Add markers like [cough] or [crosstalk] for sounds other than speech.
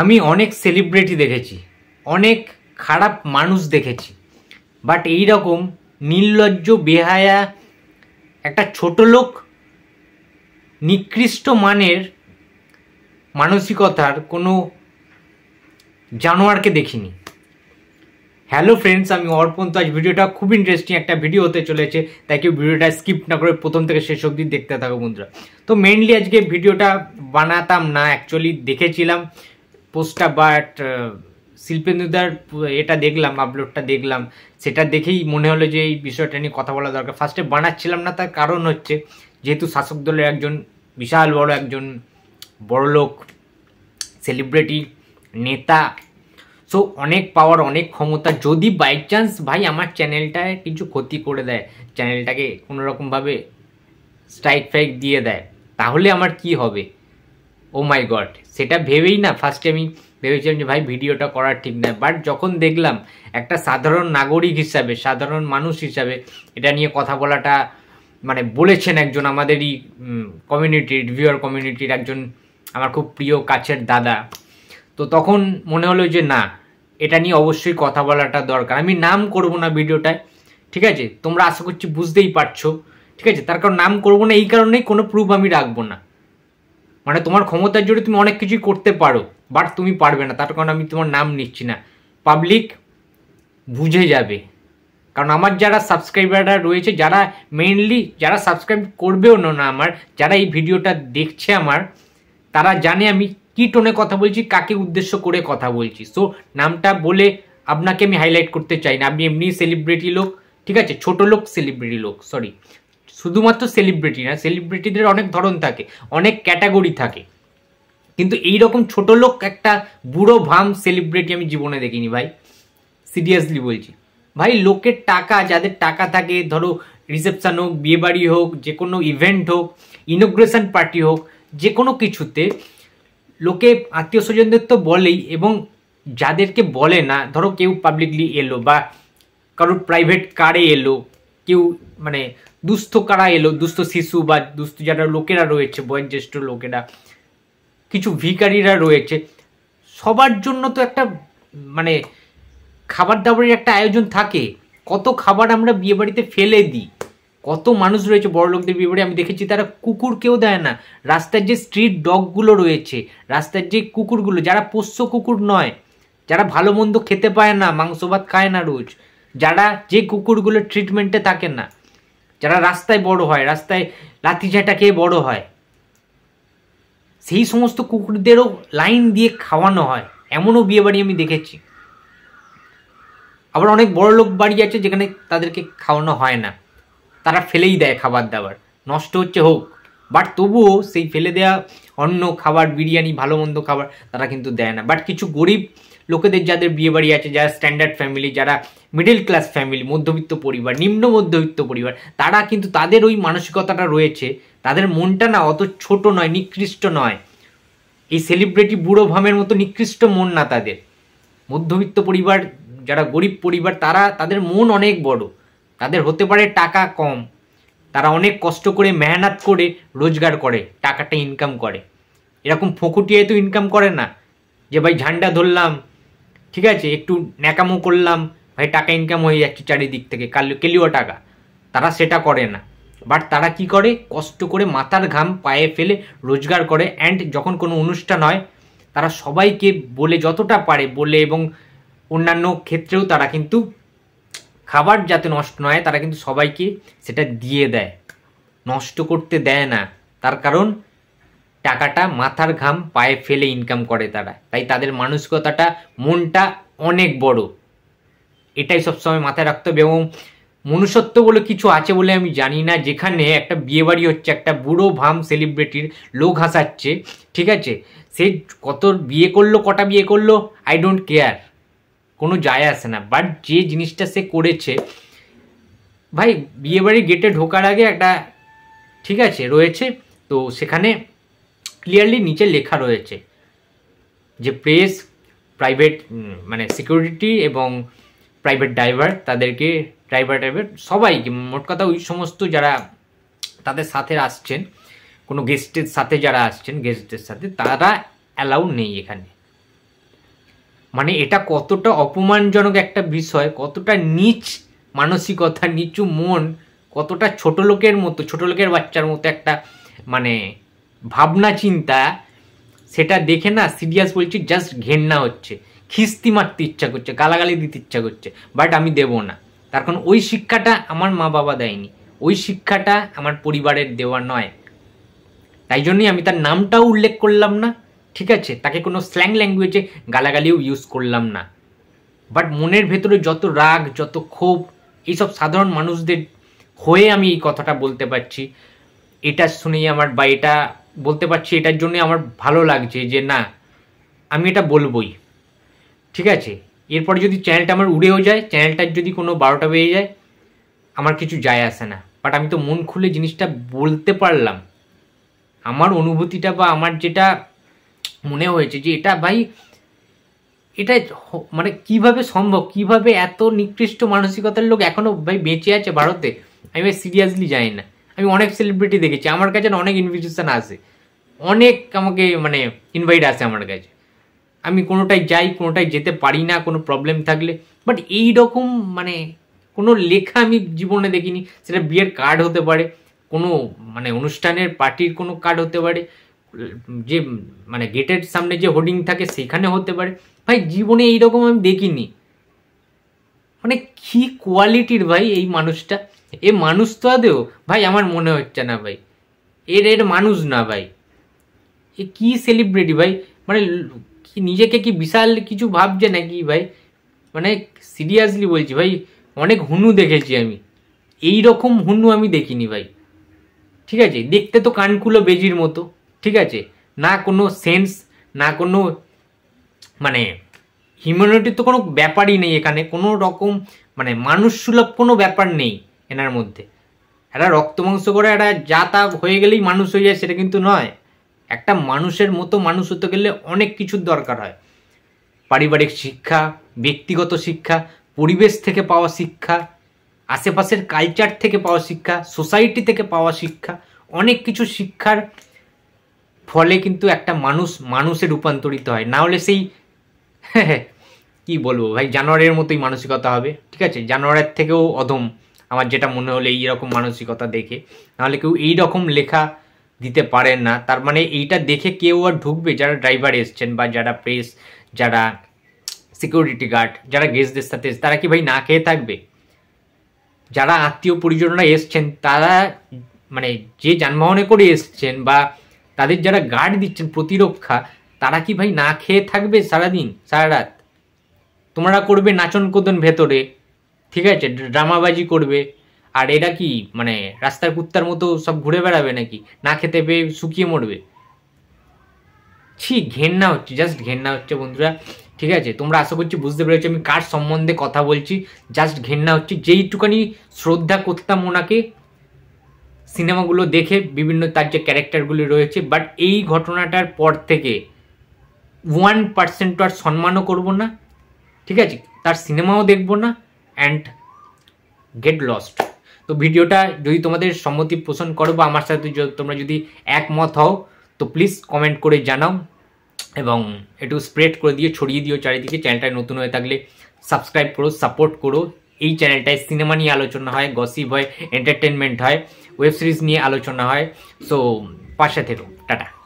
আমি অনেক সেলিব্রিটি দেখেছি অনেক খারাপ মানুষ দেখেছি বাট এই রকম নির্লজ্জ বেহায়া একটা ছোট লোক নিকৃষ্ট মানের মানসিকতার কোনো জানোয়ারকে দেখিনি হ্যালো ফ্রেন্ডস আমি অর্পণ তো আজ ভিডিওটা খুব ইন্টারেস্টিং একটা ভিডিও হতে চলেছে তাই কেউ ভিডিওটা স্কিপ না করে প্রথম থেকে শেষ অবধি দেখতে থাকো বন্ধুরা তো মেনলি আজকে ভিডিওটা বানাতাম না অ্যাকচুয়ালি দেখেছিলাম পোস্টটা বা শিল্পেন্দুদার এটা দেখলাম আপলোডটা দেখলাম সেটা দেখেই মনে হলো যে এই বিষয়টা নিয়ে কথা বলা দরকার ফার্স্টে বানাচ্ছিলাম না তার কারণ হচ্ছে যেহেতু শাসক দলের একজন বিশাল বড় একজন লোক সেলিব্রিটি নেতা সো অনেক পাওয়ার অনেক ক্ষমতা যদি বাই চান্স ভাই আমার চ্যানেলটায় কিছু ক্ষতি করে দেয় চ্যানেলটাকে কোনোরকমভাবে স্ট্রাইক ফ্রাইক দিয়ে দেয় তাহলে আমার কি হবে ও মাই গড সেটা ভেবেই না ফার্স্টে আমি ভেবেছিলাম যে ভাই ভিডিওটা করার ঠিক নয় বাট যখন দেখলাম একটা সাধারণ নাগরিক হিসাবে সাধারণ মানুষ হিসাবে এটা নিয়ে কথা বলাটা মানে বলেছেন একজন আমাদেরই কমিউনিটির ভিউয়ার কমিউনিটির একজন আমার খুব প্রিয় কাছের দাদা তো তখন মনে হলো যে না এটা নিয়ে অবশ্যই কথা বলাটা দরকার আমি নাম করব না ভিডিওটায় ঠিক আছে তোমরা আশা করছি বুঝতেই পারছো ঠিক আছে তার কারণ নাম করব না এই কারণেই কোনো প্রুফ আমি রাখবো না মানে তোমার ক্ষমতার জোরে তুমি অনেক কিছুই করতে পারো বাট তুমি পারবে না তার কারণ আমি তোমার নাম নিচ্ছি না পাবলিক বুঝে যাবে কারণ আমার যারা সাবস্ক্রাইবাররা রয়েছে যারা মেইনলি যারা সাবস্ক্রাইব করবেও না আমার যারা এই ভিডিওটা দেখছে আমার তারা জানে আমি কি টোনে কথা বলছি কাকে উদ্দেশ্য করে কথা বলছি সো নামটা বলে আপনাকে আমি হাইলাইট করতে চাই না আপনি এমনি সেলিব্রিটি লোক ঠিক আছে ছোট লোক সেলিব্রিটি লোক সরি শুধুমাত্র সেলিব্রিটি না সেলিব্রিটিদের অনেক ধরন থাকে অনেক ক্যাটাগরি থাকে কিন্তু এই রকম ছোট লোক একটা বুড়ো ভাম সেলিব্রিটি আমি জীবনে দেখিনি ভাই সিরিয়াসলি বলছি ভাই লোকের টাকা যাদের টাকা থাকে ধরো রিসেপশান হোক বিয়েবাড়ি হোক যে কোনো ইভেন্ট হোক ইনোগ্রেশন পার্টি হোক যে কোনো কিছুতে লোকে আত্মীয় স্বজনদের তো বলেই এবং যাদেরকে বলে না ধরো কেউ পাবলিকলি এলো বা কারোর প্রাইভেট কারে এলো কেউ মানে দুস্থ কারা এলো দুস্থ শিশু বা দুস্থ যারা লোকেরা রয়েছে বয়োজ্যেষ্ঠ লোকেরা কিছু ভিকারিরা রয়েছে সবার জন্য তো একটা মানে খাবার দাবারের একটা আয়োজন থাকে কত খাবার আমরা বিয়েবাড়িতে ফেলে দিই কত মানুষ রয়েছে বড় লোকদের বিয়েবাড়ি আমি দেখেছি তারা কুকুর কেউ দেয় না রাস্তার যে স্ট্রিট ডগগুলো রয়েছে রাস্তার যে কুকুরগুলো যারা পোষ্য কুকুর নয় যারা ভালো মন্দ খেতে পায় না মাংস ভাত খায় না রোজ যারা যে কুকুরগুলো ট্রিটমেন্টে থাকেন না যারা রাস্তায় বড় হয় রাস্তায় লাথি ঝাঁটা খেয়ে বড় হয় সেই সমস্ত কুকুরদেরও লাইন দিয়ে খাওয়ানো হয় এমনও বিয়ে বাড়ি আমি দেখেছি আবার অনেক বড় লোক বাড়ি আছে যেখানে তাদেরকে খাওয়ানো হয় না তারা ফেলেই দেয় খাবার দাবার নষ্ট হচ্ছে হোক বাট তবুও সেই ফেলে দেয়া অন্য খাবার বিরিয়ানি ভালো মন্দ খাবার তারা কিন্তু দেয় না বাট কিছু গরিব লোকেদের যাদের বিয়ে বাড়ি আছে যারা স্ট্যান্ডার্ড ফ্যামিলি যারা মিডিল ক্লাস ফ্যামিলি মধ্যবিত্ত পরিবার নিম্ন মধ্যবিত্ত পরিবার তারা কিন্তু তাদের ওই মানসিকতাটা রয়েছে তাদের মনটা না অত ছোট নয় নিকৃষ্ট নয় এই সেলিব্রিটি বুড়ো ভামের মতো নিকৃষ্ট মন না তাদের মধ্যবিত্ত পরিবার যারা গরিব পরিবার তারা তাদের মন অনেক বড় তাদের হতে পারে টাকা কম তারা অনেক কষ্ট করে মেহনত করে রোজগার করে টাকাটা ইনকাম করে এরকম ফকুটিয়ে তো ইনকাম করে না যে ভাই ঝান্ডা ধরলাম ঠিক আছে একটু ন্যাকামো করলাম ভাই মানে টাকা ইনকাম হয়ে যাচ্ছে চারিদিক থেকে কেলিও টাকা তারা সেটা করে না বাট তারা কি করে কষ্ট করে মাথার ঘাম পায়ে ফেলে রোজগার করে অ্যান্ড যখন কোনো অনুষ্ঠান হয় তারা সবাইকে বলে যতটা পারে বলে এবং অন্যান্য ক্ষেত্রেও তারা কিন্তু খাবার যাতে নষ্ট নয় তারা কিন্তু সবাইকে সেটা দিয়ে দেয় নষ্ট করতে দেয় না তার কারণ টাকাটা মাথার ঘাম পায়ে ফেলে ইনকাম করে তারা তাই তাদের মানসিকতাটা মনটা অনেক বড় এটাই সবসময় মাথায় রাখতে হবে এবং মনুষ্যত্ব বলে কিছু আছে বলে আমি জানি না যেখানে একটা বিয়েবাড়ি হচ্ছে একটা বুড়ো ভাম সেলিব্রিটির লোক হাসাচ্ছে ঠিক আছে সে কত বিয়ে করলো কটা বিয়ে করলো আই ডোন্ট কেয়ার কোনো যায় আসে না বাট যে জিনিসটা সে করেছে ভাই বিয়েবাড়ি গেটে ঢোকার আগে একটা ঠিক আছে রয়েছে তো সেখানে ক্লিয়ারলি নিচে লেখা রয়েছে যে প্রেস প্রাইভেট মানে সিকিউরিটি এবং প্রাইভেট ড্রাইভার তাদেরকে ড্রাইভার ড্রাইভার সবাইকে মোট কথা ওই সমস্ত যারা তাদের সাথে আসছেন কোনো গেস্টের সাথে যারা আসছেন গেস্টদের সাথে তারা অ্যালাউ নেই এখানে মানে এটা কতটা অপমানজনক একটা বিষয় কতটা নিচ মানসিকতা নিচু মন কতটা ছোট লোকের মতো ছোট লোকের বাচ্চার মতো একটা মানে ভাবনা চিন্তা সেটা দেখে না সিরিয়াস বলছি জাস্ট ঘেন্না হচ্ছে খিস্তি মারতে ইচ্ছা করছে গালাগালি দিতে ইচ্ছা করছে বাট আমি দেব না তার কারণ ওই শিক্ষাটা আমার মা বাবা দেয়নি ওই শিক্ষাটা আমার পরিবারের দেওয়া নয় তাই জন্যই আমি তার নামটাও উল্লেখ করলাম না ঠিক আছে তাকে কোনো স্ল্যাং ল্যাঙ্গুয়েজে গালাগালিও ইউজ করলাম না বাট মনের ভেতরে যত রাগ যত ক্ষোভ এইসব সাধারণ মানুষদের হয়ে আমি এই কথাটা বলতে পারছি এটা শুনেই আমার বা এটা বলতে পারছি এটার জন্যে আমার ভালো লাগছে যে না আমি এটা বলবই ঠিক আছে এরপরে যদি চ্যানেলটা আমার উড়েও যায় চ্যানেলটার যদি কোনো বারোটা বেড়ে যায় আমার কিছু যায় আসে না বাট আমি তো মন খুলে জিনিসটা বলতে পারলাম আমার অনুভূতিটা বা আমার যেটা মনে হয়েছে যে এটা ভাই এটা মানে কিভাবে সম্ভব কিভাবে এত নিকৃষ্ট মানসিকতার লোক এখনও ভাই বেঁচে আছে ভারতে আমি ভাই সিরিয়াসলি জানি না আমি অনেক সেলিব্রিটি দেখেছি আমার কাছে অনেক ইনভিটেশান আসে অনেক আমাকে মানে ইনভাইট আসে আমার কাছে আমি কোনোটায় যাই কোনোটায় যেতে পারি না কোনো প্রবলেম থাকলে বাট এই রকম মানে কোনো লেখা আমি জীবনে দেখিনি সেটা বিয়ের কার্ড হতে পারে কোনো মানে অনুষ্ঠানের পার্টির কোনো কার্ড হতে পারে যে মানে গেটের সামনে যে হোর্ডিং থাকে সেখানে হতে পারে ভাই জীবনে এইরকম আমি দেখিনি মানে কি কোয়ালিটির ভাই এই মানুষটা এ মানুষ তো আদেও ভাই আমার মনে হচ্ছে না ভাই এর এর মানুষ না ভাই এ কি সেলিব্রিটি ভাই মানে কি নিজেকে কি বিশাল কিছু ভাবছে নাকি ভাই মানে সিরিয়াসলি বলছি ভাই অনেক হুনু দেখেছি আমি এই রকম হুনু আমি দেখিনি ভাই ঠিক আছে দেখতে তো কানকুলো বেজির মতো ঠিক আছে না কোনো সেন্স না কোনো মানে হিউম্যানিটির তো কোনো ব্যাপারই নেই এখানে কোনো রকম মানে মানুষ সুলভ কোনো ব্যাপার নেই এনার মধ্যে একটা রক্ত মাংস করে একটা যা তা হয়ে গেলেই মানুষ হয়ে যায় সেটা কিন্তু নয় একটা মানুষের মতো মানুষ হতে গেলে অনেক কিছুর দরকার হয় পারিবারিক শিক্ষা ব্যক্তিগত শিক্ষা পরিবেশ থেকে পাওয়া শিক্ষা আশেপাশের কালচার থেকে পাওয়া শিক্ষা সোসাইটি থেকে পাওয়া শিক্ষা অনেক কিছু শিক্ষার ফলে কিন্তু একটা মানুষ মানুষে রূপান্তরিত হয় না হলে সেই [laughs] কি বলবো ভাই জানোয়ারের মতোই মানসিকতা হবে ঠিক আছে জানোয়ারের থেকেও অধম আমার যেটা মনে হলো এইরকম মানসিকতা দেখে নাহলে কেউ এই রকম লেখা দিতে পারেন না তার মানে এইটা দেখে কেউ আর ঢুকবে যারা ড্রাইভার এসছেন বা যারা প্রেস যারা সিকিউরিটি গার্ড যারা গেস্টদের সাথে তারা কি ভাই না খেয়ে থাকবে যারা আত্মীয় পরিজনরা এসছেন তারা মানে যে যানবাহনে করে এসছেন বা তাদের যারা গার্ড দিচ্ছেন প্রতিরক্ষা তারা কি ভাই না খেয়ে থাকবে সারাদিন সারা রাত তোমরা করবে নাচন কোদন ভেতরে ঠিক আছে ড্রামাবাজি করবে আর এরা কি মানে রাস্তার কুত্তার মতো সব ঘুরে বেড়াবে নাকি না খেতে পেয়ে শুকিয়ে মরবে ছি ঘেন্না হচ্ছে জাস্ট ঘেন্না হচ্ছে বন্ধুরা ঠিক আছে তোমরা আশা করছি বুঝতে পেরেছো আমি কার সম্বন্ধে কথা বলছি জাস্ট ঘেন্না হচ্ছে যেইটুকানি শ্রদ্ধা করতাম ওনাকে সিনেমাগুলো দেখে বিভিন্ন তার যে ক্যারেক্টারগুলি রয়েছে বাট এই ঘটনাটার পর থেকে ওয়ান পার্সেন্ট আর সম্মানও করব না ঠিক আছে তার সিনেমাও দেখব না অ্যান্ড গেট লস্ট তো ভিডিওটা যদি তোমাদের সম্মতি পোষণ করো বা আমার সাথে তোমরা যদি একমত হও তো প্লিজ কমেন্ট করে জানাও এবং একটু স্প্রেড করে দিও ছড়িয়ে দিও চারিদিকে চ্যানেলটায় নতুন হয়ে থাকলে সাবস্ক্রাইব করো সাপোর্ট করো এই চ্যানেলটায় সিনেমা নিয়ে আলোচনা হয় গসিপ হয় এন্টারটেনমেন্ট হয় ওয়েব সিরিজ নিয়ে আলোচনা হয় সো পাশে থেকো টাটা